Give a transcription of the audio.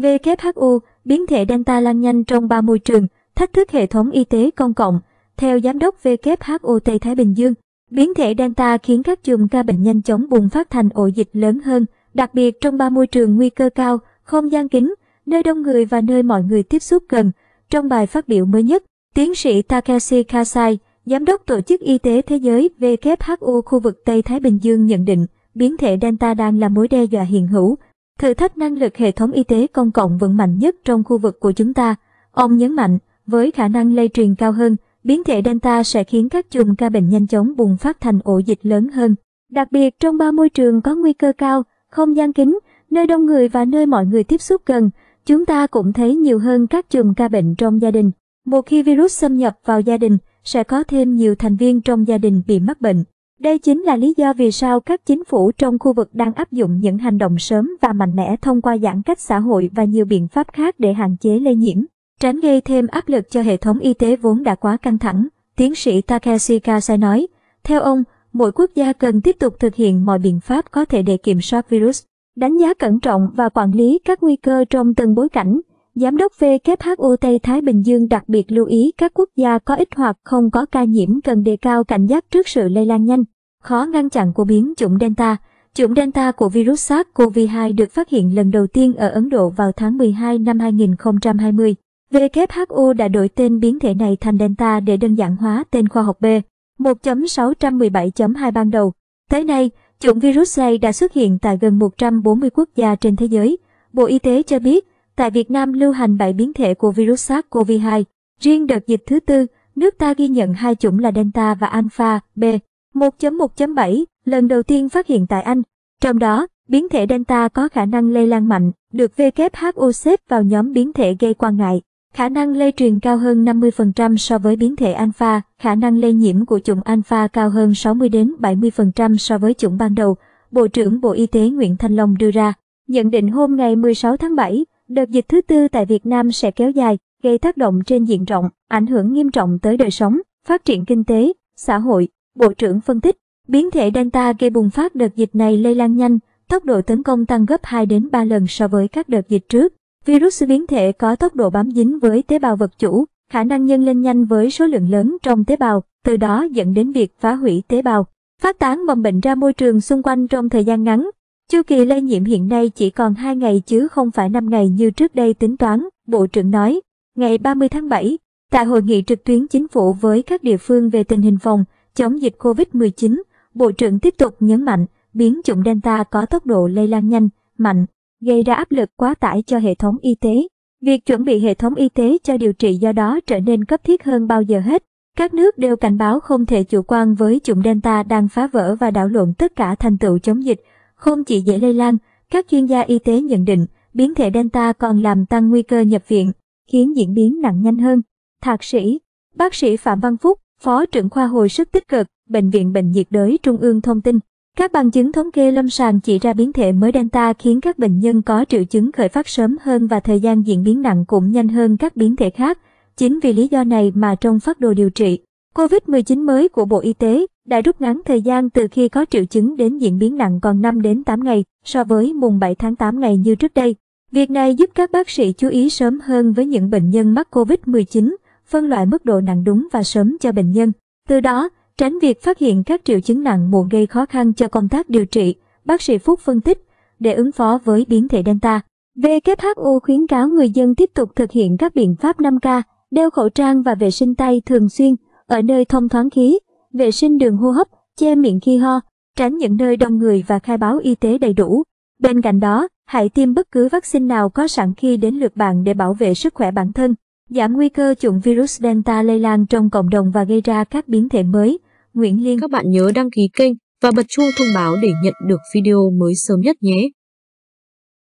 WHO, biến thể Delta lan nhanh trong ba môi trường, thách thức hệ thống y tế công cộng. Theo Giám đốc WHO Tây Thái Bình Dương, biến thể Delta khiến các chùm ca bệnh nhanh chóng bùng phát thành ổ dịch lớn hơn, đặc biệt trong ba môi trường nguy cơ cao, không gian kính, nơi đông người và nơi mọi người tiếp xúc gần. Trong bài phát biểu mới nhất, tiến sĩ Takeshi Kasai, Giám đốc Tổ chức Y tế Thế giới WHO khu vực Tây Thái Bình Dương nhận định, biến thể Delta đang là mối đe dọa hiện hữu, thử thách năng lực hệ thống y tế công cộng vững mạnh nhất trong khu vực của chúng ta. Ông nhấn mạnh, với khả năng lây truyền cao hơn, biến thể Delta sẽ khiến các chùm ca bệnh nhanh chóng bùng phát thành ổ dịch lớn hơn. Đặc biệt trong ba môi trường có nguy cơ cao, không gian kính, nơi đông người và nơi mọi người tiếp xúc gần, chúng ta cũng thấy nhiều hơn các chùm ca bệnh trong gia đình. Một khi virus xâm nhập vào gia đình, sẽ có thêm nhiều thành viên trong gia đình bị mắc bệnh. Đây chính là lý do vì sao các chính phủ trong khu vực đang áp dụng những hành động sớm và mạnh mẽ thông qua giãn cách xã hội và nhiều biện pháp khác để hạn chế lây nhiễm, tránh gây thêm áp lực cho hệ thống y tế vốn đã quá căng thẳng, tiến sĩ Takeshi Kasai nói. Theo ông, mỗi quốc gia cần tiếp tục thực hiện mọi biện pháp có thể để kiểm soát virus, đánh giá cẩn trọng và quản lý các nguy cơ trong từng bối cảnh Giám đốc WHO Tây Thái Bình Dương đặc biệt lưu ý các quốc gia có ít hoặc không có ca nhiễm cần đề cao cảnh giác trước sự lây lan nhanh, khó ngăn chặn của biến chủng Delta. Chủng Delta của virus SARS-CoV-2 được phát hiện lần đầu tiên ở Ấn Độ vào tháng 12 năm 2020. WHO đã đổi tên biến thể này thành Delta để đơn giản hóa tên khoa học B 1.617.2 ban đầu. Tới nay, chủng virus này đã xuất hiện tại gần 140 quốc gia trên thế giới. Bộ Y tế cho biết, Tại Việt Nam lưu hành 7 biến thể của virus SARS-CoV-2. Riêng đợt dịch thứ tư, nước ta ghi nhận hai chủng là Delta và Alpha B 1.1.7 lần đầu tiên phát hiện tại Anh. Trong đó, biến thể Delta có khả năng lây lan mạnh, được WHO xếp vào nhóm biến thể gây quan ngại. Khả năng lây truyền cao hơn 50% so với biến thể Alpha, khả năng lây nhiễm của chủng Alpha cao hơn 60 đến 70% so với chủng ban đầu, Bộ trưởng Bộ Y tế Nguyễn Thanh Long đưa ra. Nhận định hôm ngày 16 tháng 7, Đợt dịch thứ tư tại Việt Nam sẽ kéo dài, gây tác động trên diện rộng, ảnh hưởng nghiêm trọng tới đời sống, phát triển kinh tế, xã hội. Bộ trưởng phân tích, biến thể Delta gây bùng phát đợt dịch này lây lan nhanh, tốc độ tấn công tăng gấp 2 đến 3 lần so với các đợt dịch trước. Virus biến thể có tốc độ bám dính với tế bào vật chủ, khả năng nhân lên nhanh với số lượng lớn trong tế bào, từ đó dẫn đến việc phá hủy tế bào, phát tán mầm bệnh ra môi trường xung quanh trong thời gian ngắn, Chu kỳ lây nhiễm hiện nay chỉ còn 2 ngày chứ không phải 5 ngày như trước đây tính toán, Bộ trưởng nói. Ngày 30 tháng 7, tại hội nghị trực tuyến chính phủ với các địa phương về tình hình phòng chống dịch COVID-19, Bộ trưởng tiếp tục nhấn mạnh biến chủng Delta có tốc độ lây lan nhanh, mạnh, gây ra áp lực quá tải cho hệ thống y tế. Việc chuẩn bị hệ thống y tế cho điều trị do đó trở nên cấp thiết hơn bao giờ hết. Các nước đều cảnh báo không thể chủ quan với chủng Delta đang phá vỡ và đảo lộn tất cả thành tựu chống dịch không chỉ dễ lây lan, các chuyên gia y tế nhận định biến thể Delta còn làm tăng nguy cơ nhập viện, khiến diễn biến nặng nhanh hơn. Thạc sĩ, bác sĩ Phạm Văn Phúc, Phó trưởng khoa hồi sức tích cực, Bệnh viện Bệnh nhiệt đới Trung ương thông tin. Các bằng chứng thống kê lâm sàng chỉ ra biến thể mới Delta khiến các bệnh nhân có triệu chứng khởi phát sớm hơn và thời gian diễn biến nặng cũng nhanh hơn các biến thể khác. Chính vì lý do này mà trong phát đồ điều trị COVID-19 mới của Bộ Y tế đã rút ngắn thời gian từ khi có triệu chứng đến diễn biến nặng còn 5 đến 8 ngày so với mùng 7 tháng 8 ngày như trước đây. Việc này giúp các bác sĩ chú ý sớm hơn với những bệnh nhân mắc COVID-19, phân loại mức độ nặng đúng và sớm cho bệnh nhân. Từ đó, tránh việc phát hiện các triệu chứng nặng muộn gây khó khăn cho công tác điều trị, bác sĩ Phúc phân tích, để ứng phó với biến thể Delta. WHO khuyến cáo người dân tiếp tục thực hiện các biện pháp 5K, đeo khẩu trang và vệ sinh tay thường xuyên ở nơi thông thoáng khí, vệ sinh đường hô hấp, che miệng khi ho, tránh những nơi đông người và khai báo y tế đầy đủ. Bên cạnh đó, hãy tiêm bất cứ vaccine nào có sẵn khi đến lượt bạn để bảo vệ sức khỏe bản thân, giảm nguy cơ chủng virus Delta lây lan trong cộng đồng và gây ra các biến thể mới. Nguyễn Liên Các bạn nhớ đăng ký kênh và bật chuông thông báo để nhận được video mới sớm nhất nhé.